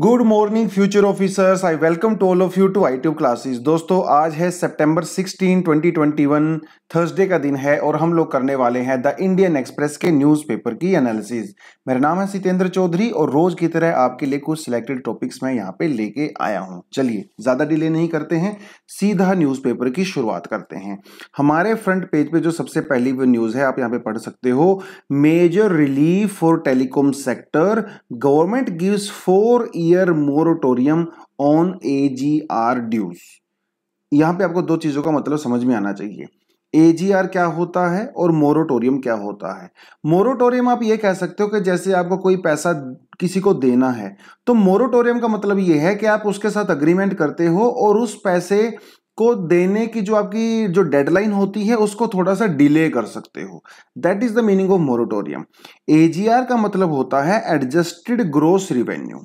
good morning future officers I welcome to all of you to I classes दोस्तों आज है सितंबर 16 2021 Thursday का दिन है और हम लोग करने वाले हैं द इंडियन एक्सप्रेस के न्यूज़पेपर की एनालिसिस मेरा नाम है सितेंद्र चौधरी और रोज की तरह आपके लिए कुछ सिलेक्टेड टॉपिक्स मैं यहाँ पे लेके आया हूँ चलिए ज़्यादा डिले नहीं करते हैं सीधा न्यूज की शुरुआत करते हैं हमारे फ्रंट पेज पे जो सबसे पहली न्यूज़ है आप यहाँ पे पढ़ सकते हो major relief for telecom sector government gives four year moratorium on A G R dues यहां पे आपको दो चीज़ों का मतलब समझ में आना चाहिए एजीआर क्या होता है और मोरटोरियम क्या होता है मोरटोरियम आप ये कह सकते हो कि जैसे आपको कोई पैसा किसी को देना है तो मोरटोरियम का मतलब ये है कि आप उसके साथ अग्रीमेंट करते हो और उस पैसे को देने की जो आपकी जो डेडलाइन होती है उसको थोड़ा सा डिले कर सकते हो that is the meaning of moratorium AGR का मतलब होता है adjusted gross revenue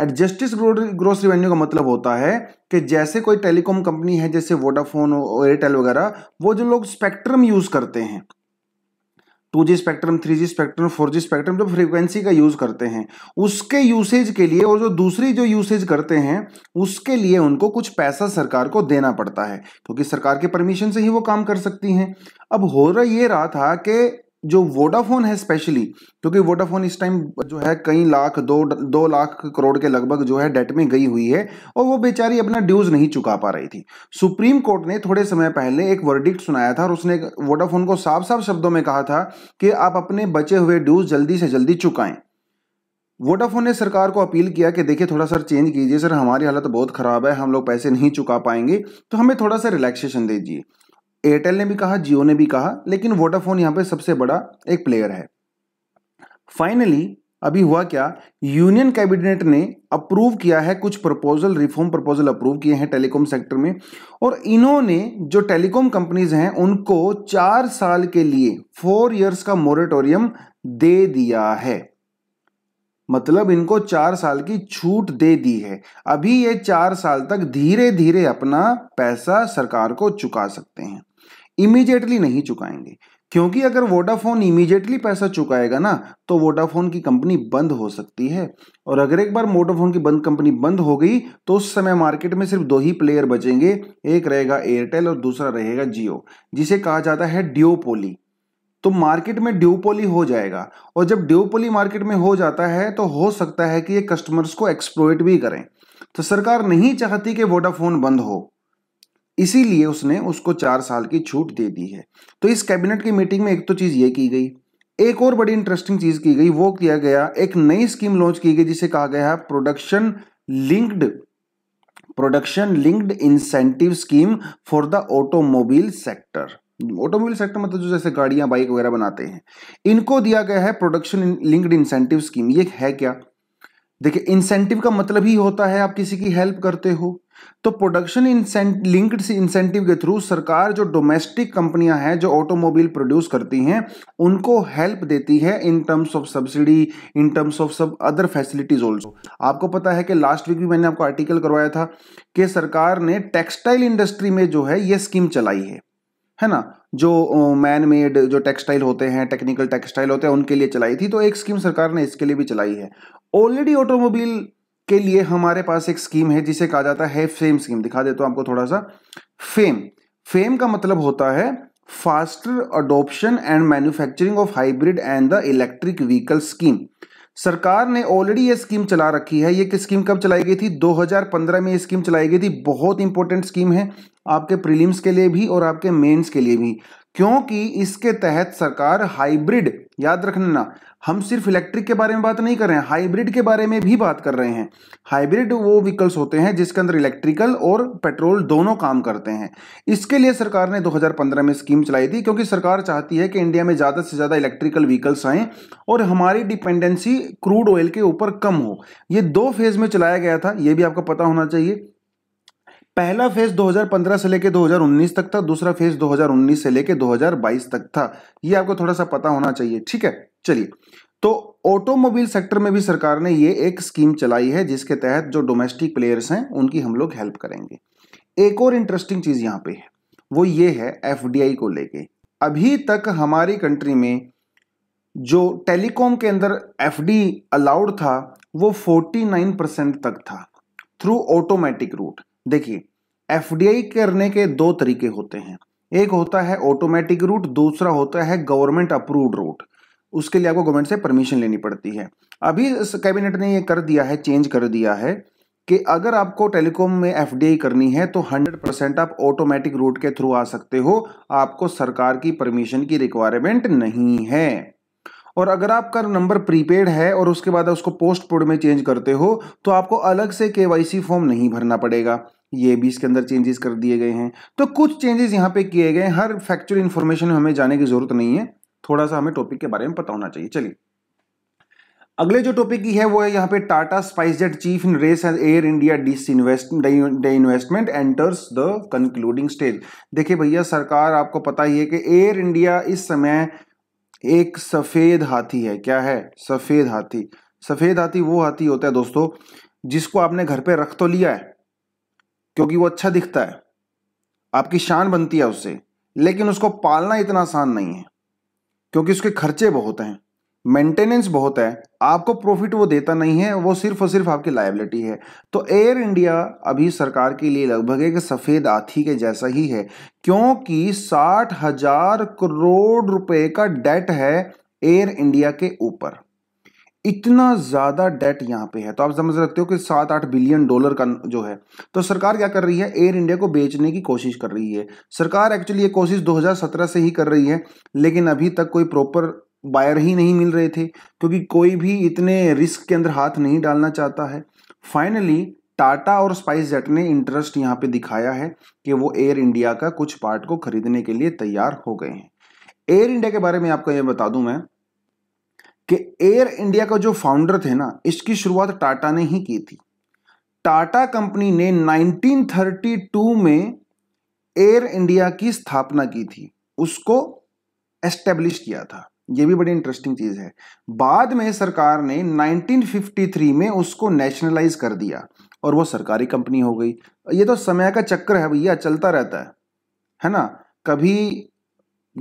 adjusted gross revenue का मतलब होता है कि जैसे कोई टेलीकॉम कंपनी है जैसे वोडाफोन एयरटेल वगैरह वो जो लोग स्पेक्ट्रम यूज़ करते हैं two G spectrum three G spectrum four G spectrum जो फ्रीक्वेंसी का यूज़ करते हैं उसके यूसेज के लिए और जो दूसरी जो यूसेज करते हैं उसके लिए उनको कुछ पैसा सरकार को देना पड़ता है क्योंकि सरकार के परमिशन से ही वो काम कर सकती हैं अब हो रहा ये रहा था कि जो वोडाफोन है स्पेशली क्योंकि वोडाफोन इस टाइम जो है कई लाख दो दो लाख करोड़ के लगभग जो है डेट में गई हुई है और वो बेचारी अपना ड्यूज नहीं चुका पा रही थी सुप्रीम कोर्ट ने थोड़े समय पहले एक वर्डिक्ट सुनाया था और उसने वोडाफोन को साफ साफ शब्दों में कहा था कि आप अपने बचे हुए ड्यूज जल्दी से जल्दी चुकाएं वोडाफोन ने सरकार को अपील किया कि देखिए थोड़ा सर चेंज कीजिए सर हमारी हालत बहुत ख़राब है हम लोग पैसे नहीं चुका पाएंगे तो हमें थोड़ा सा रिलैक्सेशन दीजिए एयरटेल ने भी कहा जियो ने भी कहा लेकिन वोडाफोन यहाँ पे सबसे बड़ा एक प्लेयर है फाइनली अभी हुआ क्या यूनियन कैबिनेट ने अप्रूव किया है कुछ प्रपोजल रिफॉर्म प्रपोजल अप्रूव किए हैं टेलीकॉम सेक्टर में और इन्होंने जो टेलीकॉम कंपनीज हैं उनको चार साल के लिए फोर इयर्स का मोरेटोरियम दे दिया है मतलब इनको चार साल की छूट दे दी है अभी ये चार साल तक धीरे धीरे अपना पैसा सरकार को चुका सकते हैं इमीजिएटली नहीं चुकाएंगे क्योंकि अगर वोडाफोन इमीजिएटली पैसा चुकाएगा ना तो वोडाफोन की कंपनी बंद हो सकती है और अगर एक बार वोडाफोन की बंद कंपनी बंद हो गई तो उस समय मार्केट में सिर्फ दो ही प्लेयर बचेंगे एक रहेगा एयरटेल और दूसरा रहेगा जियो जिसे कहा जाता है ड्योपोली तो मार्केट में ड्यूपोली हो जाएगा और जब ड्यूपोली मार्केट में हो जाता है तो हो सकता है कि ये कस्टमर्स को एक्सप्लोइट भी करें तो सरकार नहीं चाहती कि वोडाफोन बंद हो इसीलिए उसने उसको चार साल की छूट दे दी है तो इस कैबिनेट की मीटिंग में एक तो चीज़ ये की गई एक और बड़ी इंटरेस्टिंग चीज़ की गई वो किया गया एक नई स्कीम लॉन्च की गई जिसे कहा गया है production linked production linked incentive scheme for the automobile sector automobile sector मतलब जो जैसे गाड़ियां बाइक वगैरह बनाते हैं इनको दिया गया है प्रोडक्शन लिंक्ड इंसेंटिव स्कीम ये है क्या देखिए इंसेंटिव का मतलब ही होता है आप किसी की हेल्प करते हो तो प्रोडक्शन इंसेंट लिंक्ड इंसेंटिव के थ्रू सरकार जो डोमेस्टिक कंपनियां हैं जो ऑटोमोबाइल प्रोड्यूस करती हैं उनको हेल्प देती है in terms of subsidy in terms of सब अदर फैसिलिटीज ऑल्सो आपको पता है कि लास्ट वीक भी मैंने आपको आर्टिकल करवाया था कि सरकार ने टेक्सटाइल इंडस्ट्री में जो है ये स्कीम चलाई है है ना जो मैन मेड जो टेक्सटाइल होते हैं टेक्निकल टेक्सटाइल होते हैं उनके लिए चलाई थी तो एक स्कीम सरकार ने इसके लिए भी चलाई है ऑलरेडी ऑटोमोबाइल के लिए हमारे पास एक स्कीम है जिसे कहा जाता है फेम स्कीम दिखा देता हूं आपको थोड़ा सा फेम फेम का मतलब होता है faster adoption and manufacturing of hybrid and the electric vehicle scheme सरकार ने ऑलरेडी ये स्कीम चला रखी है ये स्कीम कब चलाई गई थी 2015 में ये स्कीम चलाई गई थी बहुत इंपॉर्टेंट स्कीम है आपके प्रीलिम्स के लिए भी और आपके मेंस के लिए भी क्योंकि इसके तहत सरकार हाइब्रिड याद रखना ना हम सिर्फ इलेक्ट्रिक के बारे में बात नहीं कर रहे हैं हाइब्रिड के बारे में भी बात कर रहे हैं हाइब्रिड वो व्हीकल्स होते हैं जिसके अंदर इलेक्ट्रिकल और पेट्रोल दोनों काम करते हैं इसके लिए सरकार ने 2015 में स्कीम चलाई थी क्योंकि सरकार चाहती है कि इंडिया में ज़्यादा से ज़्यादा इलेक्ट्रिकल व्हीकल्स आएँ और हमारी डिपेंडेंसी क्रूड ऑयल के ऊपर कम हो ये दो फेज़ में चलाया गया था ये भी आपको पता होना चाहिए पहला फेज 2015 से लेकर 2019 तक था दूसरा फेज 2019 से लेकर 2022 तक था ये आपको थोड़ा सा पता होना चाहिए ठीक है चलिए तो ऑटोमोबाइल सेक्टर में भी सरकार ने ये एक स्कीम चलाई है जिसके तहत जो डोमेस्टिक प्लेयर्स हैं उनकी हम लोग हेल्प करेंगे एक और इंटरेस्टिंग चीज़ यहाँ पे है वो ये है एफ को लेके अभी तक हमारी कंट्री में जो टेलीकॉम के अंदर एफ अलाउड था वो 49 परसेंट तक था थ्रू ऑटोमेटिक रूट देखिए एफ करने के दो तरीके होते हैं एक होता है ऑटोमेटिक रूट दूसरा होता है गवर्नमेंट अप्रूव्ड रूट उसके लिए आपको गवर्नमेंट से परमिशन लेनी पड़ती है अभी कैबिनेट ने ये कर दिया है चेंज कर दिया है कि अगर आपको टेलीकॉम में एफ करनी है तो 100 परसेंट आप ऑटोमेटिक रूट के थ्रू आ सकते हो आपको सरकार की परमिशन की रिक्वायरमेंट नहीं है और अगर आपका नंबर प्रीपेड है और उसके बाद उसको पोस्ट पोड में चेंज करते हो तो आपको अलग से के फॉर्म नहीं भरना पड़ेगा ये भी इसके अंदर चेंजेस कर दिए गए हैं तो कुछ चेंजेस यहाँ पे किए गए हर फैक्चुअल इन्फॉर्मेशन हमें जाने की जरूरत नहीं है थोड़ा सा हमें टॉपिक के बारे में पता होना चाहिए चलिए अगले जो टॉपिक की है वो है यहाँ पे Tata SpiceJet chief in race Air India dis invest investment enters the concluding stage देखिए भैया सरकार आपको पता ही है कि एयर इंडिया इस समय एक सफ़ेद हाथी है क्या है सफ़ेद हाथी सफ़ेद हाथी वो हाथी होता है दोस्तों जिसको आपने घर पे रख तो लिया है क्योंकि वो अच्छा दिखता है आपकी शान बनती है उससे लेकिन उसको पालना इतना आसान नहीं है क्योंकि उसके खर्चे बहुत हैं मेंटेनेंस बहुत है आपको प्रॉफिट वो देता नहीं है वो सिर्फ और सिर्फ आपकी लाइबिलिटी है तो एयर इंडिया अभी सरकार के लिए लगभग एक सफ़ेद हाथी के जैसा ही है क्योंकि साठ हजार करोड़ रुपए का डेट है एयर इंडिया के ऊपर इतना ज़्यादा डेट यहाँ पे है तो आप समझ सकते हो कि सात आठ बिलियन डॉलर का जो है तो सरकार क्या कर रही है एयर इंडिया को बेचने की कोशिश कर रही है सरकार एक्चुअली ये कोशिश 2017 से ही कर रही है लेकिन अभी तक कोई प्रॉपर बायर ही नहीं मिल रहे थे क्योंकि कोई भी इतने रिस्क के अंदर हाथ नहीं डालना चाहता है फाइनली टाटा और स्पाइस जेट ने इंटरेस्ट यहाँ पे दिखाया है कि वो एयर इंडिया का कुछ पार्ट को खरीदने के लिए तैयार हो गए हैं एयर इंडिया के बारे में आपको यह बता दूं मैं कि एयर इंडिया का जो फाउंडर थे ना इसकी शुरुआत टाटा ने ही की थी टाटा कंपनी ने 1932 में एयर इंडिया की स्थापना की थी उसको एस्टेब्लिश किया था ये भी बड़ी इंटरेस्टिंग चीज़ है बाद में सरकार ने 1953 में उसको नेशनलाइज कर दिया और वो सरकारी कंपनी हो गई ये तो समय का चक्कर है भैया चलता रहता है है ना कभी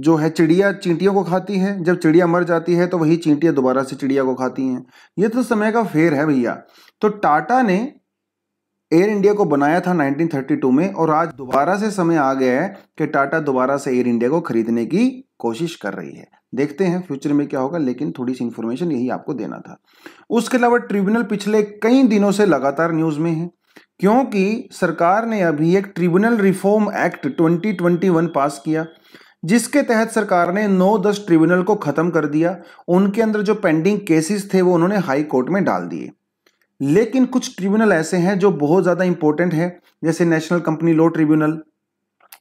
जो है चिड़िया चींटियों को खाती है जब चिड़िया मर जाती है तो वही चींटियां दोबारा से चिड़िया को खाती हैं ये तो समय का फेर है भैया तो टाटा ने एयर इंडिया को बनाया था 1932 में और आज दोबारा से समय आ गया है कि टाटा दोबारा से एयर इंडिया को खरीदने की कोशिश कर रही है देखते हैं फ्यूचर में क्या होगा लेकिन थोड़ी सी इन्फॉर्मेशन यही आपको देना था उसके अलावा ट्रिब्यूनल पिछले कई दिनों से लगातार न्यूज़ में है क्योंकि सरकार ने अभी एक ट्रिब्यूनल रिफॉर्म एक्ट 2021 पास किया जिसके तहत सरकार ने 9-10 ट्रिब्यूनल को ख़त्म कर दिया उनके अंदर जो पेंडिंग केसेस थे वो उन्होंने हाई कोर्ट में डाल दिए लेकिन कुछ ट्रिब्यूनल ऐसे हैं जो बहुत ज़्यादा इंपॉर्टेंट है जैसे नेशनल कंपनी लॉ ट्रिब्यूनल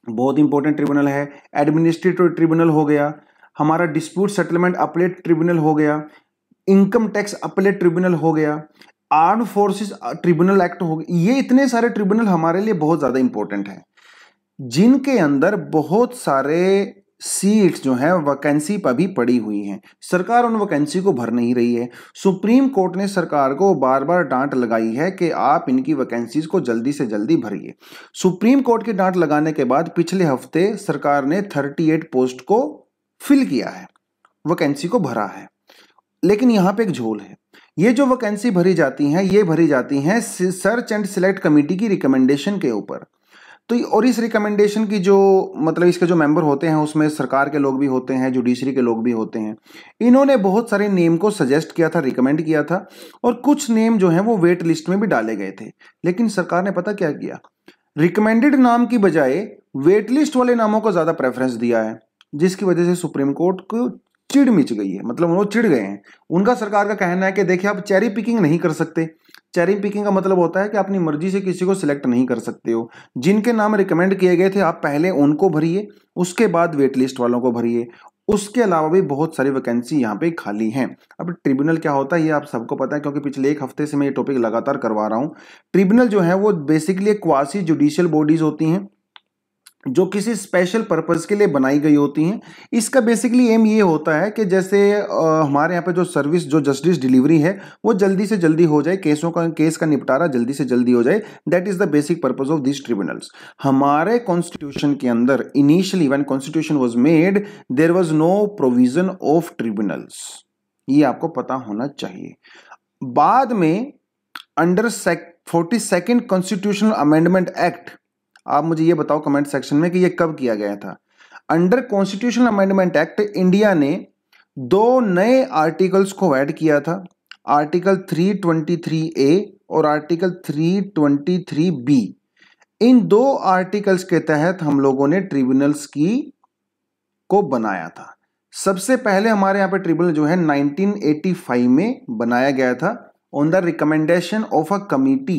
बहुत इंपॉर्टेंट ट्रिब्यूनल है एडमिनिस्ट्रेटिव ट्रिब्यूनल हो गया हमारा डिस्प्यूट सेटलमेंट अपलेट ट्रिब्यूनल हो गया इनकम टैक्स अपलेट ट्रिब्यूनल हो गया आर्म फोर्सेस ट्रिब्यूनल एक्ट हो गया ये इतने सारे ट्रिब्यूनल हमारे लिए बहुत ज़्यादा इंपॉर्टेंट हैं जिनके अंदर बहुत सारे सीट्स जो हैं वैकेंसी पर भी पड़ी हुई हैं सरकार उन वैकेंसी को भर नहीं रही है सुप्रीम कोर्ट ने सरकार को बार बार डांट लगाई है कि आप इनकी वैकेंसीज को जल्दी से जल्दी भरिए सुप्रीम कोर्ट की डांट लगाने के बाद पिछले हफ्ते सरकार ने 38 पोस्ट को फिल किया है वैकेंसी को भरा है लेकिन यहाँ पे एक झोल है ये जो वैकेंसी भरी जाती हैं ये भरी जाती हैं सर्च एंड सिलेक्ट कमेटी की रिकमेंडेशन के ऊपर तो और इस रिकमेंडेशन की जो मतलब इसके जो मेंबर होते हैं उसमें सरकार के लोग भी होते हैं जुडिशरी के लोग भी होते हैं इन्होंने बहुत सारे नेम को सजेस्ट किया था रिकमेंड किया था और कुछ नेम जो हैं वो वेट लिस्ट में भी डाले गए थे लेकिन सरकार ने पता क्या किया रिकमेंडेड नाम की बजाय वेट लिस्ट वाले नामों को ज़्यादा प्रेफरेंस दिया है जिसकी वजह से सुप्रीम कोर्ट को चिड़ मिच गई है मतलब वो चिड़ गए हैं उनका सरकार का कहना है कि देखिए आप चेरी पिकिंग नहीं कर सकते चेरी पिकिंग का मतलब होता है कि अपनी मर्जी से किसी को सिलेक्ट नहीं कर सकते हो जिनके नाम रिकमेंड किए गए थे आप पहले उनको भरिए उसके बाद वेट लिस्ट वालों को भरिए उसके अलावा भी बहुत सारी वैकेंसी यहाँ पे खाली हैं अब ट्रिब्यूनल क्या होता है ये आप सबको पता है क्योंकि पिछले एक हफ्ते से मैं ये टॉपिक लगातार करवा रहा हूँ ट्रिब्यूनल जो है वो बेसिकली क्वासी जुडिशियल बॉडीज होती हैं जो किसी स्पेशल पर्पज़ के लिए बनाई गई होती हैं इसका बेसिकली एम ये होता है कि जैसे हमारे यहाँ पे जो सर्विस जो जस्टिस डिलीवरी है वो जल्दी से जल्दी हो जाए केसों का केस का निपटारा जल्दी से जल्दी हो जाए that is the basic purpose of this tribunals हमारे कॉन्स्टिट्यूशन के अंदर initially one constitution was made there was no provision of tribunals ये आपको पता होना चाहिए बाद में under forty second constitutional amendment act आप मुझे ये बताओ कमेंट सेक्शन में कि ये कब किया गया था under constitutional amendment act India ने दो नए आर्टिकल्स को ऐड किया था आर्टिकल 323 ए और आर्टिकल 323 बी इन दो आर्टिकल्स के तहत हम लोगों ने ट्रिब्यूनल्स की को बनाया था सबसे पहले हमारे यहाँ पे ट्रिब्यूनल जो है 1985 में बनाया गया था on the recommendation of a committee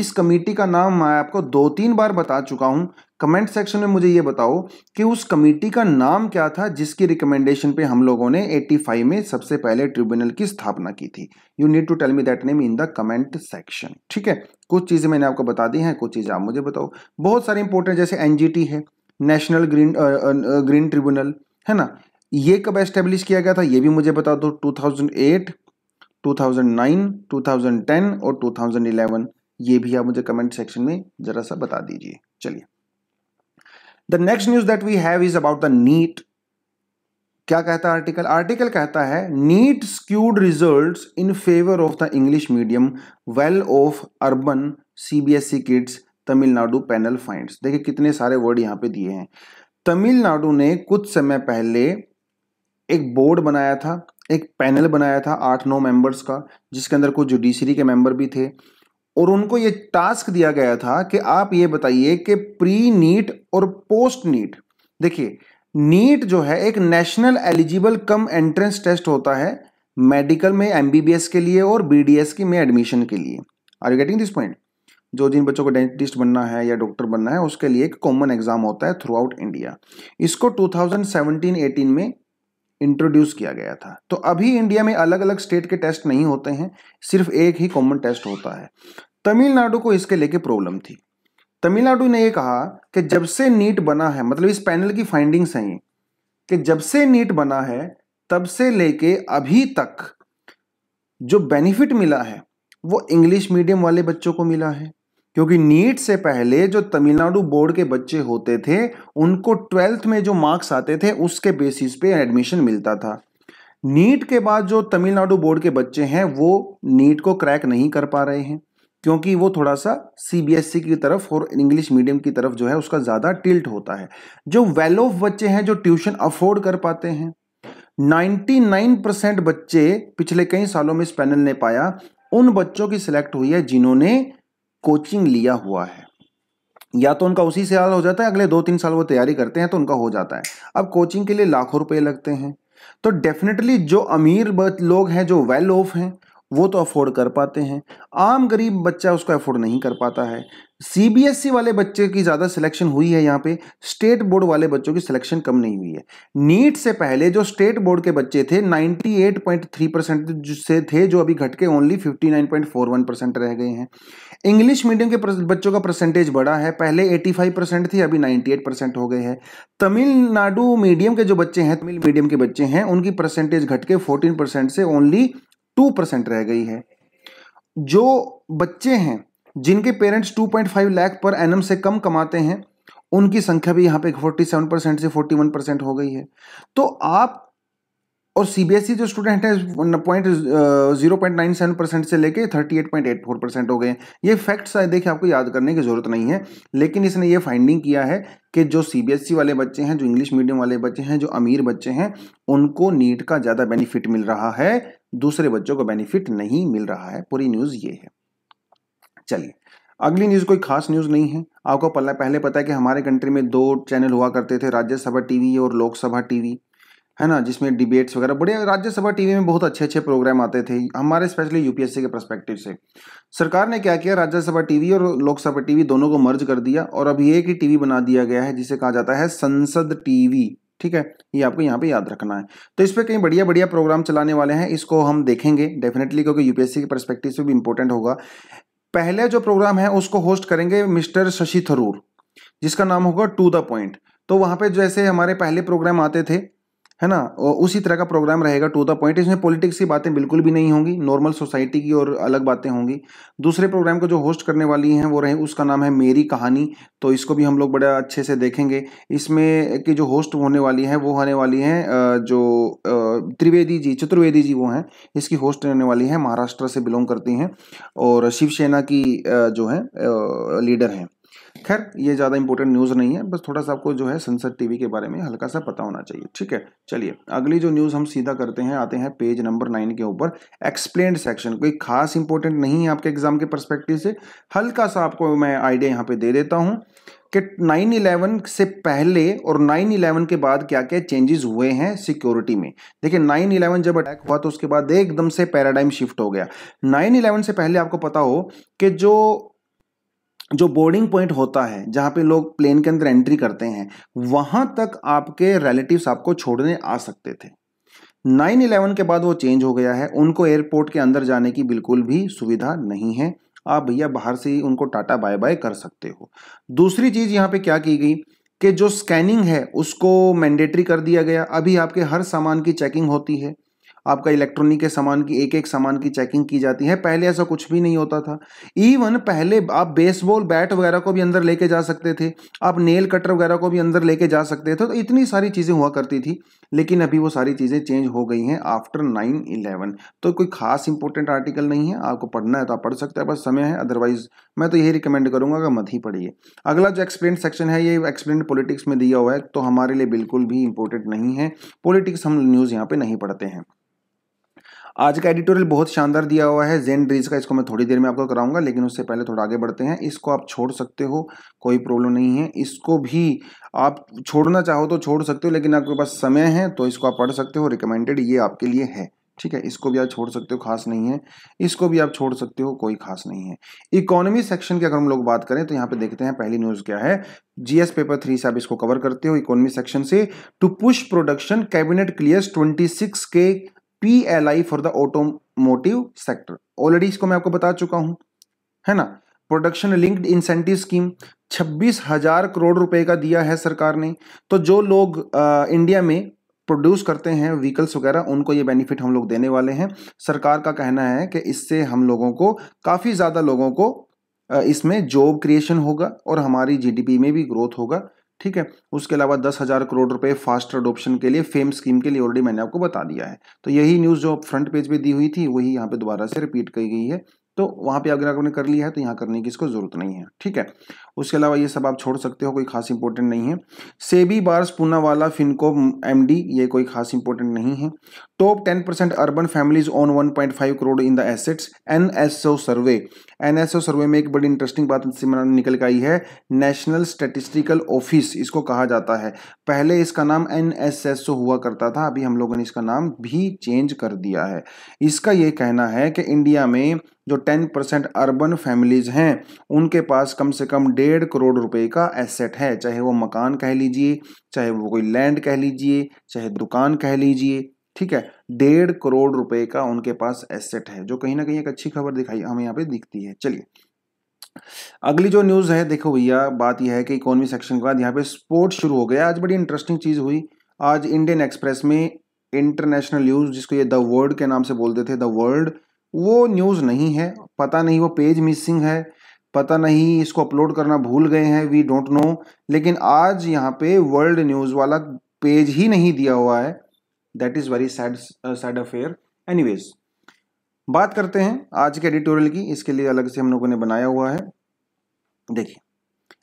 इस कमेटी का नाम मैं आपको दो तीन बार बता चुका हूं कमेंट सेक्शन में मुझे ये बताओ कि उस कमेटी का नाम क्या था जिसकी रिकमेंडेशन पे हम लोगों ने 85 में सबसे पहले ट्रिब्यूनल की स्थापना की थी you need to tell me that name in the comment section ठीक है कुछ चीज़ें मैंने आपको बता दी हैं कुछ चीज़ें आप मुझे बताओ बहुत सारे इंपोर्टेंट जैसे एन है नेशनल ग्रीन ग्रीन ट्रिब्यूनल है ना ये कब एस्टेब्लिश किया गया था ये भी मुझे बता दो 2008, 2009, 2010 और 2011 ये भी आप मुझे कमेंट सेक्शन में जरा सा बता दीजिए चलिए the next news that we have is about the NEET क्या कहता है आर्टिकल आर्टिकल कहता है NEET skewed result in favour of the English medium well of urban CBSE kids Tamil Nadu panel find देखिए कितने सारे वर्ड यहां पे दिए हैं तमिलनाडु ने कुछ समय पहले एक बोर्ड बनाया था एक पैनल बनाया था आठ नौ मेंबर्स का जिसके अंदर कुछ जुडिशरी के मेंबर भी थे और उनको ये टास्क दिया गया था कि आप ये बताइए कि प्री नीट और पोस्ट नीट देखिए नीट जो है एक national eligible cum entrance test होता है मेडिकल में एमबीबीएस के लिए और बीडीएस की में एडमिशन के लिए are you getting this point जो जिन बच्चों को डेंटिस्ट बनना है या डॉक्टर बनना है उसके लिए एक कॉमन एग्जाम होता है थ्रू आउट इंडिया इसको 2017-18 में इंट्रोड्यूस किया गया था तो अभी इंडिया में अलग अलग स्टेट के टेस्ट नहीं होते हैं सिर्फ एक ही कॉमन टेस्ट होता है तमिलनाडु को इसके लेके प्रॉब्लम थी तमिलनाडु ने यह कहा कि जब से नीट बना है मतलब इस पैनल की फाइंडिंग्स हैं कि जब से नीट बना है तब से लेके अभी तक जो बेनिफिट मिला है वो इंग्लिश मीडियम वाले बच्चों को मिला है क्योंकि नीट से पहले जो तमिलनाडु बोर्ड के बच्चे होते थे उनको ट्वेल्थ में जो मार्क्स आते थे उसके बेसिस पे एडमिशन मिलता था नीट के बाद जो तमिलनाडु बोर्ड के बच्चे हैं वो नीट को क्रैक नहीं कर पा रहे हैं क्योंकि वो थोड़ा सा सीबीएसई e की तरफ और इंग्लिश मीडियम की तरफ जो है उसका ज़्यादा टिल्ट होता है जो वेल ऑफ बच्चे हैं जो ट्यूशन अफोर्ड कर पाते हैं 99 परसेंट बच्चे पिछले कई सालों में इस पैनल ने पाया उन बच्चों की सिलेक्ट हुई है जिन्होंने कोचिंग लिया हुआ है या तो उनका उसी से हाल हो जाता है अगले दो तीन साल वो तैयारी करते हैं तो उनका हो जाता है अब कोचिंग के लिए लाखों रुपए लगते हैं तो डेफिनेटली जो अमीर लोग हैं जो वेल ऑफ हैं वो तो अफोर्ड कर पाते हैं आम गरीब बच्चा उसको अफोर्ड नहीं कर पाता है सीबीएसई वाले बच्चे की ज़्यादा सिलेक्शन हुई है यहाँ पे स्टेट बोर्ड वाले बच्चों की सिलेक्शन कम नहीं हुई है नीट से पहले जो स्टेट बोर्ड के बच्चे थे 98.3 परसेंट से थे जो अभी घटके ओनली 59.41 परसेंट रह गए हैं इंग्लिश मीडियम के बच्चों का परसेंटेज बढ़ा है पहले 85 परसेंट थी अभी 98 परसेंट हो गए हैं तमिलनाडु मीडियम के जो बच्चे हैं तमिल मीडियम के बच्चे हैं उनकी परसेंटेज घट के 14 परसेंट से ओनली 2 परसेंट रह गई है जो बच्चे हैं जिनके पेरेंट्स 2.5 लाख पर एनम से कम कमाते हैं उनकी संख्या भी यहाँ पे 47 परसेंट से 41 परसेंट हो गई है तो आप और सीबीएसई e जो स्टूडेंट है point zero point nine seven percent से लेके thirty eight point eight four percent हो गए ये फैक्ट्स आए देखिए आपको याद करने की जरूरत नहीं है लेकिन इसने ये फाइंडिंग किया है कि जो सीबीएसई e वाले बच्चे हैं जो इंग्लिश मीडियम वाले बच्चे हैं जो अमीर बच्चे हैं उनको नीट का ज़्यादा बेनिफिट मिल रहा है दूसरे बच्चों को बेनिफिट नहीं मिल रहा है पूरी न्यूज़ ये है चलिए अगली न्यूज़ कोई खास न्यूज़ नहीं है आपको पहले पता है कि हमारे कंट्री में दो चैनल हुआ करते थे राज्यसभा टीवी और लोकसभा टीवी है ना जिसमें डिबेट्स वगैरह बड़े राज्यसभा टीवी में बहुत अच्छे अच्छे प्रोग्राम आते थे हमारे स्पेशली यूपीएससी के परस्पेक्टिव से सरकार ने क्या किया राज्यसभा टीवी और लोकसभा टीवी दोनों को मर्ज कर दिया और अभी एक ही टीवी बना दिया गया है जिसे कहा जाता है संसद टीवी ठीक है ये आपको यहाँ पे याद रखना है तो इस पर कई बढ़िया बढ़िया प्रोग्राम चलाने वाले हैं इसको हम देखेंगे डेफिनेटली क्योंकि यूपीएससी के परस्पेक्टिव से भी इंपॉर्टेंट होगा पहले जो प्रोग्राम है उसको होस्ट करेंगे मिस्टर शशि थरूर जिसका नाम होगा टू द पॉइंट तो वहाँ पे जैसे हमारे पहले प्रोग्राम आते थे है ना उसी तरह का प्रोग्राम रहेगा टू द पॉइंट इसमें पॉलिटिक्स की बातें बिल्कुल भी नहीं होंगी नॉर्मल सोसाइटी की और अलग बातें होंगी दूसरे प्रोग्राम को जो होस्ट करने वाली हैं वो रहे उसका नाम है मेरी कहानी तो इसको भी हम लोग बड़ा अच्छे से देखेंगे इसमें की जो होस्ट होने वाली हैं वो होने वाली हैं जो त्रिवेदी जी चतुर्वेदी जी वो हैं इसकी होस्ट होने वाली हैं महाराष्ट्र से बिलोंग करती हैं और शिवसेना की जो है लीडर हैं खैर ये ज़्यादा इंपॉर्टेंट न्यूज़ नहीं है बस थोड़ा सा आपको जो है संसद टीवी के बारे में हल्का सा पता होना चाहिए ठीक है चलिए अगली जो न्यूज़ हम सीधा करते हैं आते हैं पेज नंबर नाइन के ऊपर एक्सप्लेन सेक्शन कोई खास इंपॉर्टेंट नहीं है आपके एग्जाम के परस्पेक्टिव से हल्का सा आपको मैं आइडिया यहाँ पे दे देता हूँ कि नाइन इलेवन से पहले और नाइन इलेवन के बाद क्या क्या चेंजेस हुए हैं सिक्योरिटी में देखिए नाइन इलेवन जब अटैक हुआ तो उसके बाद एकदम से पैराडाइम शिफ्ट हो गया नाइन इलेवन से पहले आपको पता हो कि जो जो बोर्डिंग पॉइंट होता है जहाँ पे लोग प्लेन के अंदर एंट्री करते हैं वहाँ तक आपके रिलेटिव्स आपको छोड़ने आ सकते थे नाइन इलेवन के बाद वो चेंज हो गया है उनको एयरपोर्ट के अंदर जाने की बिल्कुल भी सुविधा नहीं है आप भैया बाहर से ही उनको टाटा बाय बाय कर सकते हो दूसरी चीज़ यहाँ पे क्या की गई कि जो स्कैनिंग है उसको मैंडेटरी कर दिया गया अभी आपके हर सामान की चेकिंग होती है आपका इलेक्ट्रॉनिक के सामान की एक एक सामान की चेकिंग की जाती है पहले ऐसा कुछ भी नहीं होता था इवन पहले आप बेसबॉल बैट वगैरह को भी अंदर लेके जा सकते थे आप नेल कटर वगैरह को भी अंदर लेके जा सकते थे तो इतनी सारी चीज़ें हुआ करती थी लेकिन अभी वो सारी चीज़ें चेंज हो गई हैं आफ्टर नाइन इलेवन तो कोई खास इंपॉर्टेंट आर्टिकल नहीं है आपको पढ़ना है तो आप पढ़ सकते हैं बस समय है अदरवाइज मैं तो यही रिकमेंड करूंगा कि मत ही पढ़िए अगला जो एक्सप्लेन सेक्शन है ये एक्सप्लेन पॉलिटिक्स में दिया हुआ है तो हमारे लिए बिल्कुल भी इंपॉर्टेंट नहीं है पॉलिटिक्स हम न्यूज़ यहाँ पर नहीं पढ़ते हैं आज का एडिटोरियल बहुत शानदार दिया हुआ है जेन ड्रीज का इसको मैं थोड़ी देर में आपको कराऊंगा लेकिन उससे पहले थोड़ा आगे बढ़ते हैं इसको आप छोड़ सकते हो कोई प्रॉब्लम नहीं है इसको भी आप छोड़ना चाहो तो छोड़ सकते हो लेकिन आपके पास समय है तो इसको आप पढ़ सकते हो रिकमेंडेड ये आपके लिए है ठीक है इसको भी आप छोड़ सकते हो खास नहीं है इसको भी आप छोड़ सकते हो कोई खास नहीं है इकोनॉमी सेक्शन की अगर हम लोग बात करें तो यहाँ पे देखते हैं पहली न्यूज क्या है जीएस पेपर थ्री से आप इसको कवर करते हो इकोनॉमी सेक्शन से to push production cabinet twenty 26 के P L I for the automotive sector already इसको मैं आपको बता चुका हूं है ना प्रोडक्शन लिंक्ड इंसेंटिव स्कीम छब्बीस हजार करोड़ रुपए का दिया है सरकार ने तो जो लोग आ, इंडिया में प्रोड्यूस करते हैं व्हीकल्स वगैरह उनको ये बेनिफिट हम लोग देने वाले हैं सरकार का कहना है कि इससे हम लोगों को काफ़ी ज़्यादा लोगों को इसमें जॉब क्रिएशन होगा और हमारी जीडीपी में भी ग्रोथ होगा ठीक है उसके अलावा दस हज़ार करोड़ रुपए फास्ट अडोप्शन के लिए फेम स्कीम के लिए ऑलरेडी मैंने आपको बता दिया है तो यही न्यूज़ जो फ्रंट पेज पे दी हुई थी वही यहाँ पे दोबारा से रिपीट की गई है तो वहां पे अगर आपने कर लिया है तो यहाँ करने की इसको ज़रूरत नहीं है ठीक है उसके अलावा ये सब आप छोड़ सकते हो कोई खास इंपॉर्टेंट नहीं है SEBI bars Poonawalla Fincorp MD ये कोई खास इंपॉर्टेंट नहीं है top ten percent urban families own one point five crore in the assets an survey an survey में एक बड़ी इंटरेस्टिंग बात निकल के आई है नेशनल स्टेटिस्टिकल ऑफिस इसको कहा जाता है पहले इसका नाम एन हुआ करता था अभी हम लोगों ने इसका नाम भी चेंज कर दिया है इसका ये कहना है कि इंडिया में जो टेन परसेंट अर्बन फैमिलीज हैं उनके पास कम से कम डेढ़ करोड़ रुपए का एसेट है चाहे वो मकान कह लीजिए चाहे वो कोई लैंड कह लीजिए चाहे दुकान कह लीजिए ठीक है डेढ़ करोड़ रुपए का उनके पास एसेट है जो कहीं ना कहीं एक अच्छी खबर दिखाई हमें यहाँ पे दिखती है चलिए अगली जो न्यूज़ है देखो भैया बात यह है कि इकोनॉमी सेक्शन के बाद यहाँ पे स्पोर्ट्स शुरू हो गया आज बड़ी इंटरेस्टिंग चीज़ हुई आज इंडियन एक्सप्रेस में इंटरनेशनल न्यूज़ जिसको ये द वर्ल्ड के नाम से बोलते थे द वर्ल्ड वो न्यूज़ नहीं है पता नहीं वो पेज मिसिंग है पता नहीं इसको अपलोड करना भूल गए हैं वी डोंट नो लेकिन आज यहाँ पे वर्ल्ड न्यूज़ वाला पेज ही नहीं दिया हुआ है that is very sad sad affair anyways बात करते हैं आज के एडिटोरियल की इसके लिए अलग से हम लोगों ने बनाया हुआ है देखिए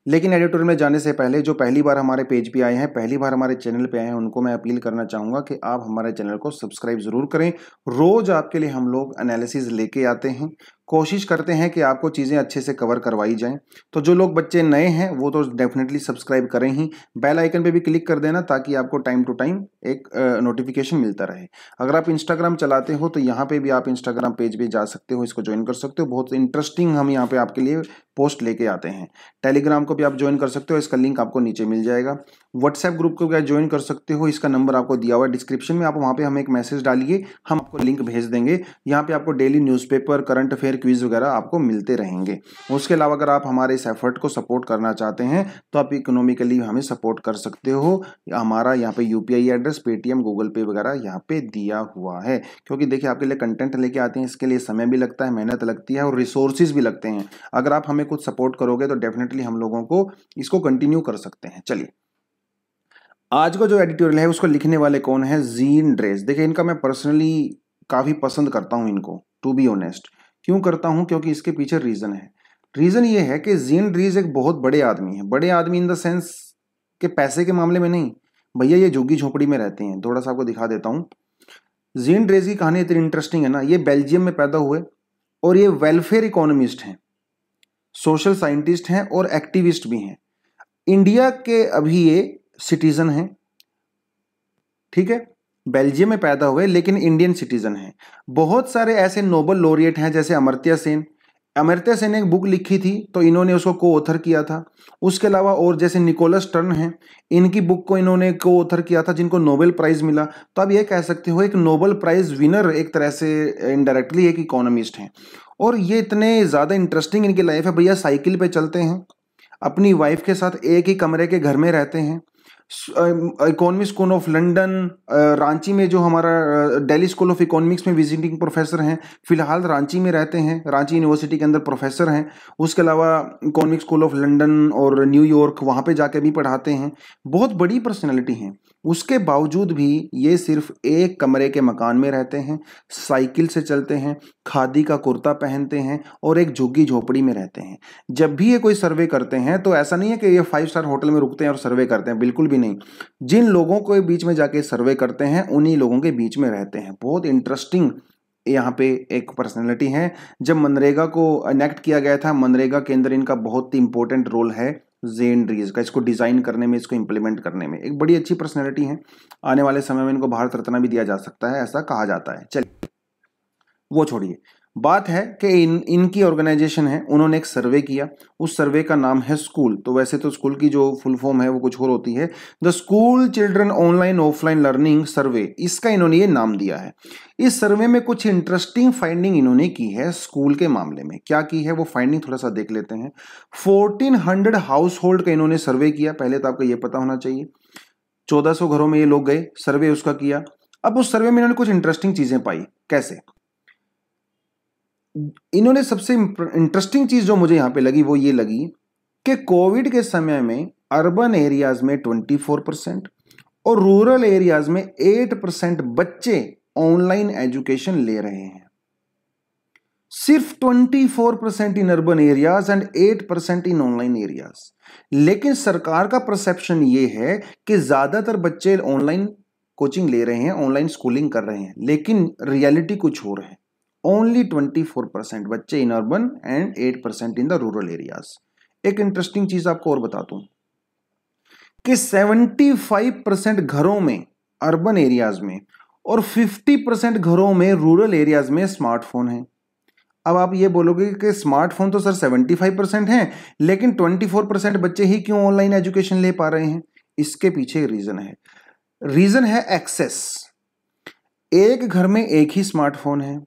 लेकिन एडिटोरियल में जाने से पहले जो पहली बार हमारे पेज पे आए हैं पहली बार हमारे चैनल पे आए हैं उनको मैं अपील करना चाहूँगा कि आप हमारे चैनल को सब्सक्राइब ज़रूर करें रोज़ आपके लिए हम लोग एनालिसिस लेके आते हैं कोशिश करते हैं कि आपको चीज़ें अच्छे से कवर करवाई जाएं तो जो लोग बच्चे नए हैं वो तो डेफिनेटली सब्सक्राइब करें ही बेल आइकन पे भी क्लिक कर देना ताकि आपको टाइम टू टाइम एक नोटिफिकेशन मिलता रहे अगर आप इंस्टाग्राम चलाते हो तो यहाँ पे भी आप इंस्टाग्राम पेज पे जा सकते हो इसको ज्वाइन कर सकते हो बहुत इंटरेस्टिंग हम यहाँ पर आपके लिए पोस्ट लेके आते हैं टेलीग्राम को भी आप ज्वाइन कर सकते हो इसका लिंक आपको नीचे मिल जाएगा व्हाट्सएप ग्रुप को क्या ज्वाइन कर सकते हो इसका नंबर आपको दिया हुआ है डिस्क्रिप्शन में आप वहाँ पे हमें एक मैसेज डालिए हम आपको लिंक भेज देंगे यहाँ पे आपको daily newspaper current affair quiz वगैरह आपको मिलते रहेंगे उसके अलावा अगर आप हमारे इस एफर्ट को सपोर्ट करना चाहते हैं तो आप इकोनॉमिकली हमें सपोर्ट कर सकते हो हमारा यहाँ पे यू एड्रेस पेटीएम गूगल पे वगैरह यहाँ पे दिया हुआ है क्योंकि देखिए आपके लिए कंटेंट लेके आते हैं इसके लिए समय भी लगता है मेहनत लगती है और रिसोर्सेज भी लगते हैं अगर आप हमें कुछ सपोर्ट करोगे तो डेफिनेटली हम लोगों को इसको कंटिन्यू कर सकते हैं चलिए आज का जो एडिटोरियल है उसको लिखने वाले कौन है जीन ड्रेस देखिए इनका मैं पर्सनली काफ़ी पसंद करता हूँ इनको टू बी ऑनेस्ट क्यों करता हूँ क्योंकि इसके पीछे रीज़न है रीज़न ये है कि जीन ड्रीज एक बहुत बड़े आदमी है बड़े आदमी इन द सेंस के पैसे के मामले में नहीं भैया ये झुग्गी झोंपड़ी में रहते हैं थोड़ा सा आपको दिखा देता हूँ जीन ड्रेज की कहानी इतनी इंटरेस्टिंग है ना ये बेल्जियम में पैदा हुए और ये वेलफेयर इकोनॉमिस्ट हैं सोशल साइंटिस्ट हैं और एक्टिविस्ट भी हैं इंडिया के अभी ये सिटीज़न हैं ठीक है बेल्जियम में पैदा हुए लेकिन इंडियन सिटीज़न हैं बहुत सारे ऐसे नोबल लॉरिएट हैं जैसे अमर्त्या सेन अमर्त्या सेन ने एक बुक लिखी थी तो इन्होंने उसको को ऑथर किया था उसके अलावा और जैसे निकोलस टर्न हैं इनकी बुक को इन्होंने को ऑथर किया था जिनको नोबेल प्राइज़ मिला तो आप ये कह सकते हो एक नोबल प्राइज़ विनर एक तरह से इनडायरेक्टली एक इकोनॉमिस्ट हैं और ये इतने ज़्यादा इंटरेस्टिंग इनकी लाइफ है भैया साइकिल पर चलते हैं अपनी वाइफ के साथ एक ही कमरे के घर में रहते हैं economy school of London Ranchi में जो हमारा दिल्ली स्कूल ऑफ इकोनॉमिक्स में विजिटिंग प्रोफेसर हैं फिलहाल रांची में रहते हैं रांची यूनिवर्सिटी के अंदर प्रोफेसर हैं उसके अलावा इकोनॉमिक स्कूल ऑफ लंदन और न्यूयॉर्क वहाँ पे जाके भी पढ़ाते हैं बहुत बड़ी पर्सनैलिटी हैं उसके बावजूद भी ये सिर्फ एक कमरे के मकान में रहते हैं साइकिल से चलते हैं खादी का कुर्ता पहनते हैं और एक झुग्गी झोपड़ी में रहते हैं जब भी ये कोई सर्वे करते हैं तो ऐसा नहीं है कि ये फाइव स्टार होटल में रुकते हैं और सर्वे करते हैं बिल्कुल भी नहीं जिन लोगों के बीच में जाके सर्वे करते हैं उन्हीं लोगों के बीच में रहते हैं बहुत इंटरेस्टिंग यहाँ पे एक पर्सनैलिटी है जब मनरेगा को अनेक्ट किया गया था मनरेगा के अंदर इनका बहुत ही इंपॉर्टेंट रोल है जेन ड्रीज का इसको डिज़ाइन करने में इसको इंप्लीमेंट करने में एक बड़ी अच्छी पर्सनैलिटी है आने वाले समय में इनको भारत रत्न भी दिया जा सकता है ऐसा कहा जाता है चलिए वो छोड़िए बात है कि इन इनकी ऑर्गेनाइजेशन है उन्होंने एक सर्वे किया उस सर्वे का नाम है स्कूल तो वैसे तो स्कूल की जो फुल फॉर्म है वो कुछ और होती है the school children online offline learning survey इसका इन्होंने ये नाम दिया है इस सर्वे में कुछ इंटरेस्टिंग फाइंडिंग इन्होंने की है स्कूल के मामले में क्या की है वो फाइंडिंग थोड़ा सा देख लेते हैं फोर्टीन हंड्रेड हाउस होल्ड का इन्होंने सर्वे किया पहले तो आपको ये पता होना चाहिए चौदह सौ घरों में ये लोग गए सर्वे उसका किया अब उस सर्वे में इन्होंने कुछ इंटरेस्टिंग चीज़ें पाई कैसे इन्होंने सबसे इंटरेस्टिंग चीज़ जो मुझे यहां पे लगी वो ये लगी कि कोविड के समय में अर्बन एरियाज में 24 परसेंट और रूरल एरियाज में 8 परसेंट बच्चे ऑनलाइन एजुकेशन ले रहे हैं सिर्फ 24 percent in urban areas and 8 percent in online areas लेकिन सरकार का परसेप्शन ये है कि ज़्यादातर बच्चे ऑनलाइन कोचिंग ले रहे हैं ऑनलाइन स्कूलिंग कर रहे हैं लेकिन रियलिटी कुछ और है ओनली ट्वेंटी फोर परसेंट बच्चे in urban and eight percent in the rural areas एक इंटरेस्टिंग चीज आपको और बता दू कि सेवेंटी फाइव परसेंट घरों में अर्बन एरियाज में और फिफ्टी परसेंट घरों में रूरल एरियाज में स्मार्टफोन है अब आप ये बोलोगे कि स्मार्टफोन तो सर सेवेंटी फाइव परसेंट है लेकिन ट्वेंटी फोर परसेंट बच्चे ही क्यों ऑनलाइन एजुकेशन ले पा रहे हैं इसके पीछे रीज़न है रीज़न है एक्सेस एक घर में एक ही स्मार्टफोन है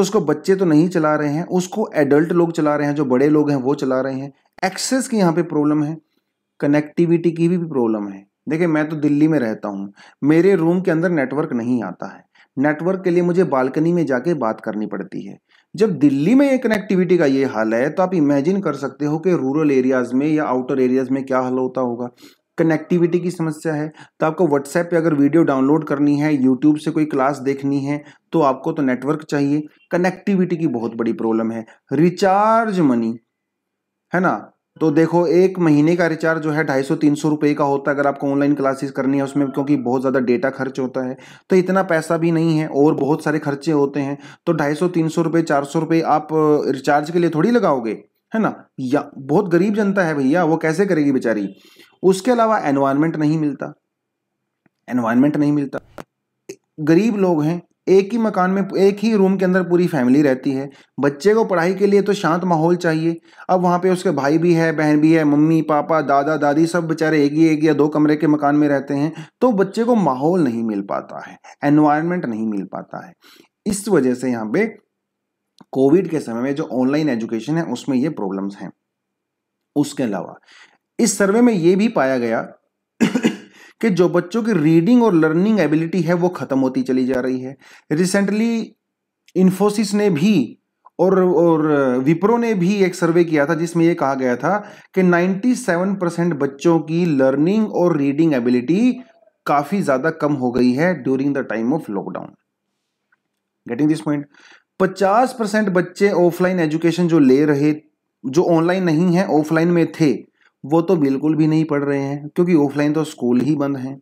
तो उसको बच्चे तो नहीं चला रहे हैं उसको एडल्ट लोग चला रहे हैं जो बड़े लोग हैं वो चला रहे हैं एक्सेस की यहाँ पे प्रॉब्लम है कनेक्टिविटी की भी प्रॉब्लम है देखिए मैं तो दिल्ली में रहता हूँ मेरे रूम के अंदर नेटवर्क नहीं आता है नेटवर्क के लिए मुझे बालकनी में जाके बात करनी पड़ती है जब दिल्ली में ये कनेक्टिविटी का ये हाल है तो आप इमेजिन कर सकते हो कि रूरल एरियाज़ में या आउटर एरियाज़ में क्या हाल होता होगा कनेक्टिविटी की समस्या है तो आपको व्हाट्सएप पे अगर वीडियो डाउनलोड करनी है यूट्यूब से कोई क्लास देखनी है तो आपको तो नेटवर्क चाहिए कनेक्टिविटी की बहुत बड़ी प्रॉब्लम है रिचार्ज मनी है ना तो देखो एक महीने का रिचार्ज जो है ढाई सौ तीन सौ रुपये का होता है अगर आपको ऑनलाइन क्लासेस करनी है उसमें क्योंकि बहुत ज़्यादा डेटा खर्च होता है तो इतना पैसा भी नहीं है और बहुत सारे खर्चे होते हैं तो ढाई सौ तीन सौ रुपये चार सौ रुपये आप रिचार्ज के लिए थोड़ी लगाओगे है ना या बहुत गरीब जनता है भैया वो कैसे करेगी बेचारी उसके अलावा एनवायरमेंट नहीं मिलता एनवायरमेंट नहीं मिलता गरीब लोग हैं एक ही मकान में एक ही रूम के अंदर पूरी फैमिली रहती है बच्चे को पढ़ाई के लिए तो शांत माहौल चाहिए अब वहाँ पे उसके भाई भी है बहन भी है मम्मी पापा दादा दादी सब बेचारे एक ही एक या दो कमरे के मकान में रहते हैं तो बच्चे को माहौल नहीं मिल पाता है एनवायरमेंट नहीं मिल पाता है इस वजह से यहाँ पे कोविड के समय में जो ऑनलाइन एजुकेशन है उसमें ये प्रॉब्लम्स हैं उसके अलावा इस सर्वे में यह भी पाया गया कि जो बच्चों की रीडिंग और लर्निंग एबिलिटी है वो ख़त्म होती चली जा रही है रिसेंटली इन्फोसिस ने भी और और विप्रो ने भी एक सर्वे किया था जिसमें ये कहा गया था कि 97 परसेंट बच्चों की लर्निंग और रीडिंग एबिलिटी काफ़ी ज़्यादा कम हो गई है during the time of lockdown getting this point 50 percent बच्चे ऑफलाइन एजुकेशन जो ले रहे जो ऑनलाइन नहीं है ऑफलाइन में थे वो तो बिल्कुल भी नहीं पढ़ रहे हैं क्योंकि ऑफलाइन तो स्कूल ही बंद हैं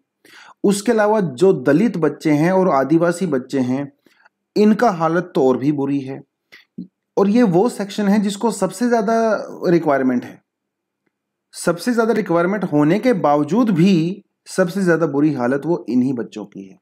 उसके अलावा जो दलित बच्चे हैं और आदिवासी बच्चे हैं इनका हालत तो और भी बुरी है और ये वो सेक्शन है जिसको सबसे ज़्यादा रिक्वायरमेंट है सबसे ज़्यादा रिक्वायरमेंट होने के बावजूद भी सबसे ज़्यादा बुरी हालत वो इन्हीं बच्चों की है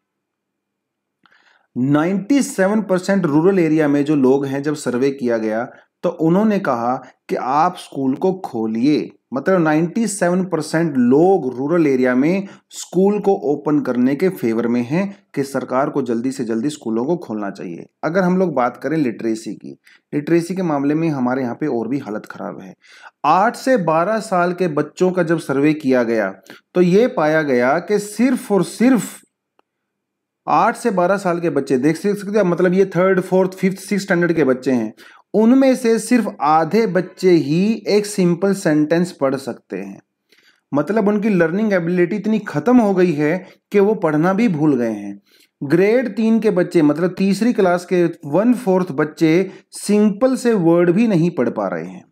97 परसेंट रूरल एरिया में जो लोग हैं जब सर्वे किया गया तो उन्होंने कहा कि आप स्कूल को खोलिए मतलब 97 परसेंट लोग रूरल एरिया में स्कूल को ओपन करने के फेवर में हैं कि सरकार को जल्दी से जल्दी स्कूलों को खोलना चाहिए अगर हम लोग बात करें लिटरेसी की लिटरेसी के मामले में हमारे यहाँ पे और भी हालत ख़राब है आठ से बारह साल के बच्चों का जब सर्वे किया गया तो ये पाया गया कि सिर्फ और सिर्फ आठ से बारह साल के बच्चे देख सकते हैं मतलब ये third fourth fifth six standard के बच्चे हैं उनमें से सिर्फ आधे बच्चे ही एक सिंपल सेंटेंस पढ़ सकते हैं मतलब उनकी लर्निंग एबिलिटी इतनी ख़त्म हो गई है कि वो पढ़ना भी भूल गए हैं ग्रेड तीन के बच्चे मतलब तीसरी क्लास के वन फोर्थ बच्चे सिंपल से वर्ड भी नहीं पढ़ पा रहे हैं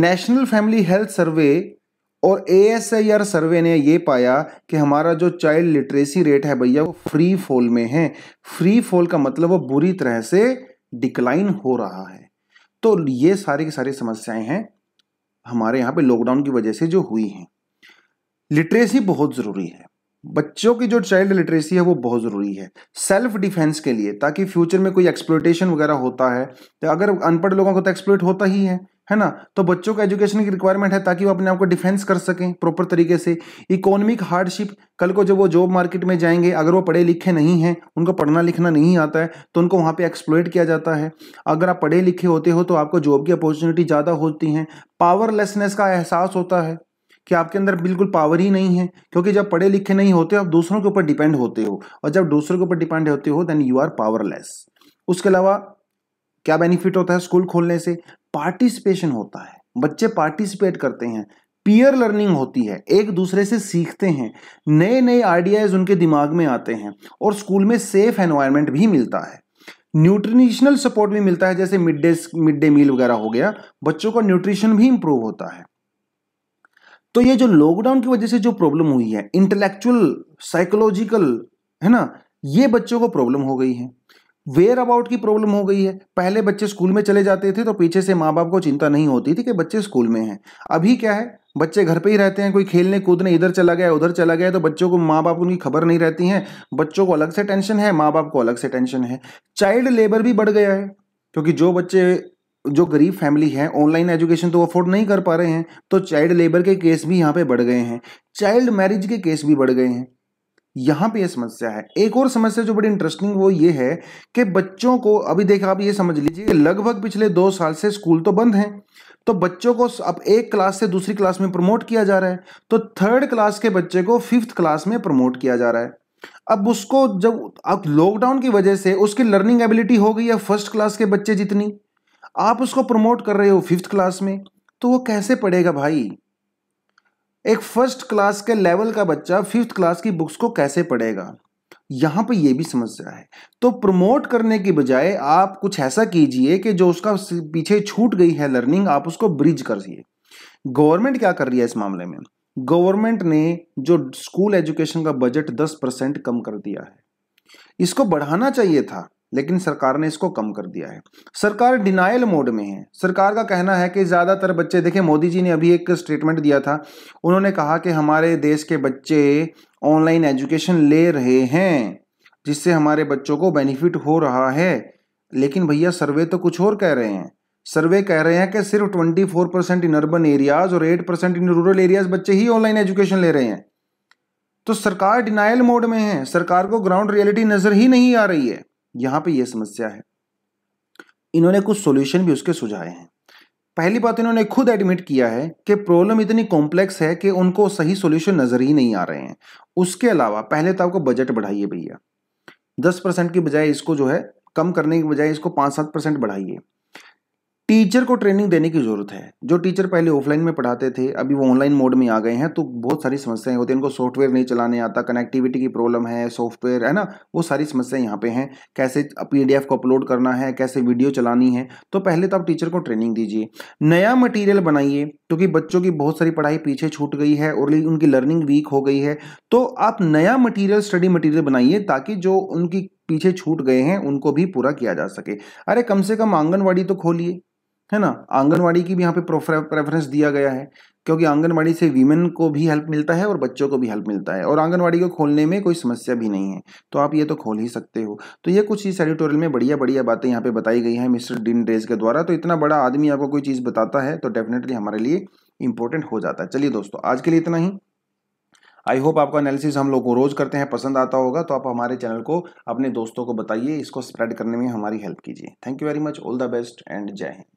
नेशनल फैमिली हेल्थ सर्वे और ए सर्वे ने ये पाया कि हमारा जो चाइल्ड लिटरेसी रेट है भैया वो फ्री फॉल में है फ्री फॉल का मतलब वो बुरी तरह से डिक्लाइन हो रहा है तो ये सारी की सारी समस्याएं हैं हमारे यहाँ पे लॉकडाउन की वजह से जो हुई हैं लिटरेसी बहुत ज़रूरी है बच्चों की जो चाइल्ड लिटरेसी है वो बहुत ज़रूरी है सेल्फ डिफेंस के लिए ताकि फ्यूचर में कोई एक्सप्लोटेशन वगैरह होता है तो अगर अनपढ़ लोगों को तो एक्सप्लोट होता ही है है ना तो बच्चों का एजुकेशन की रिक्वायरमेंट है ताकि वो अपने आप को डिफेंस कर सकें प्रॉपर तरीके से इकोनॉमिक हार्डशिप कल को जब वो जॉब मार्केट में जाएंगे अगर वो पढ़े लिखे नहीं हैं उनको पढ़ना लिखना नहीं आता है तो उनको वहाँ पे एक्सप्लोइट किया जाता है अगर आप पढ़े लिखे होते हो तो आपको जॉब की अपॉर्चुनिटी ज़्यादा होती हैं पावरलेसनेस का एहसास होता है कि आपके अंदर बिल्कुल पावर ही नहीं है क्योंकि जब पढ़े लिखे नहीं होते आप दूसरों के ऊपर डिपेंड होते हो और जब दूसरों के ऊपर डिपेंड होते हो देन यू आर पावरलेस उसके अलावा क्या बेनिफिट होता है स्कूल खोलने से पार्टिसिपेशन होता है बच्चे पार्टिसिपेट करते हैं पीयर लर्निंग होती है एक दूसरे से सीखते हैं नए नए आइडियाज़ उनके दिमाग में आते हैं और स्कूल में सेफ एनवायरनमेंट भी मिलता है न्यूट्रिशनल सपोर्ट भी मिलता है जैसे mid day mid day meal वगैरह हो गया बच्चों का न्यूट्रिशन भी इंप्रूव होता है तो ये जो लॉकडाउन की वजह से जो प्रॉब्लम हुई है इंटेलेक्चुअल साइकोलॉजिकल है ना ये बच्चों को प्रॉब्लम हो गई है वेयर अबाउट की प्रॉब्लम हो गई है पहले बच्चे स्कूल में चले जाते थे तो पीछे से माँ बाप को चिंता नहीं होती थी कि बच्चे स्कूल में हैं अभी क्या है बच्चे घर पे ही रहते हैं कोई खेलने कूदने इधर चला गया उधर चला गया तो बच्चों को माँ बाप उनकी खबर नहीं रहती है बच्चों को अलग से टेंशन है माँ बाप को अलग से टेंशन है चाइल्ड लेबर भी बढ़ गया है क्योंकि जो बच्चे जो गरीब फैमिली है ऑनलाइन एजुकेशन तो अफोर्ड नहीं कर पा रहे हैं तो चाइल्ड लेबर के केस भी यहाँ पे बढ़ गए हैं चाइल्ड मैरिज के केस भी बढ़ गए हैं यहां पे ये समस्या है एक और समस्या जो बड़ी इंटरेस्टिंग वो ये है कि बच्चों को अभी देखा आप ये समझ लीजिए लगभग पिछले दो साल से स्कूल तो बंद हैं तो बच्चों को अब एक क्लास से दूसरी क्लास में प्रमोट किया जा रहा है तो थर्ड क्लास के बच्चे को फिफ्थ क्लास में प्रमोट किया जा रहा है अब उसको जब अब लॉकडाउन की वजह से उसकी लर्निंग एबिलिटी हो गई है फर्स्ट क्लास के बच्चे जितनी आप उसको प्रमोट कर रहे हो फिफ्थ क्लास में तो वो कैसे पढ़ेगा भाई एक फर्स्ट क्लास के लेवल का बच्चा फिफ्थ क्लास की बुक्स को कैसे पढ़ेगा यहां पर यह भी समस्या है तो प्रमोट करने की बजाय आप कुछ ऐसा कीजिए कि जो उसका पीछे छूट गई है लर्निंग आप उसको ब्रिज करिए गवर्नमेंट क्या कर रही है इस मामले में गवर्नमेंट ने जो स्कूल एजुकेशन का बजट 10 परसेंट कम कर दिया है इसको बढ़ाना चाहिए था लेकिन सरकार ने इसको कम कर दिया है सरकार डिनाइल मोड में है सरकार का कहना है कि ज़्यादातर बच्चे देखें मोदी जी ने अभी एक स्टेटमेंट दिया था उन्होंने कहा कि हमारे देश के बच्चे ऑनलाइन एजुकेशन ले रहे हैं जिससे हमारे बच्चों को बेनिफिट हो रहा है लेकिन भैया सर्वे तो कुछ और कह रहे हैं सर्वे कह रहे हैं कि सिर्फ twenty four percent in urban areas और eight percent in rural areas बच्चे ही ऑनलाइन एजुकेशन ले रहे हैं तो सरकार डिनाइल मोड में है सरकार को ग्राउंड रियलिटी नज़र ही नहीं आ रही है यहां पे ये समस्या है इन्होंने कुछ सॉल्यूशन भी उसके सुझाए हैं पहली बात इन्होंने खुद एडमिट किया है कि प्रॉब्लम इतनी कॉम्प्लेक्स है कि उनको सही सोल्यूशन नज़र ही नहीं आ रहे हैं उसके अलावा पहले तो आपको बजट बढ़ाइए भैया दस परसेंट की बजाय इसको जो है कम करने की बजाय इसको पांच सात परसेंट बढ़ाइए टीचर को ट्रेनिंग देने की ज़रूरत है जो टीचर पहले ऑफलाइन में पढ़ाते थे अभी वो ऑनलाइन मोड में आ गए हैं तो बहुत सारी समस्याएं होती हैं उनको सॉफ्टवेयर नहीं चलाने आता कनेक्टिविटी की प्रॉब्लम है सॉफ्टवेयर है ना वो सारी समस्याएं यहाँ पे हैं कैसे पी को अपलोड करना है कैसे वीडियो चलानी है तो पहले तो आप टीचर को ट्रेनिंग दीजिए नया मटीरियल बनाइए क्योंकि बच्चों की बहुत सारी पढ़ाई पीछे छूट गई है और उनकी लर्निंग वीक हो गई है तो आप नया मटीरियल स्टडी मटीरियल बनाइए ताकि जो उनकी पीछे छूट गए हैं उनको भी पूरा किया जा सके अरे कम से कम आंगनवाड़ी तो खोलिए है ना आंगनवाड़ी की भी यहाँ पे प्रेफरेंस दिया गया है क्योंकि आंगनवाड़ी से वीमेन को भी हेल्प मिलता है और बच्चों को भी हेल्प मिलता है और आंगनवाड़ी को खोलने में कोई समस्या भी नहीं है तो आप ये तो खोल ही सकते हो तो ये कुछ इस एडिटोरियल में बढ़िया बढ़िया बातें यहाँ पे बताई गई हैं मिस्टर डिन डेज के द्वारा तो इतना बड़ा आदमी आपको कोई चीज़ बताता है तो डेफिनेटली हमारे लिए इंपॉर्टेंट हो जाता है चलिए दोस्तों आज के लिए इतना ही आई होप आपका एनालिसिस हम लोग को रोज़ करते हैं पसंद आता होगा तो आप हमारे चैनल को अपने दोस्तों को बताइए इसको स्प्रेड करने में हमारी हेल्प कीजिए thank you very much all the best and जय हिंद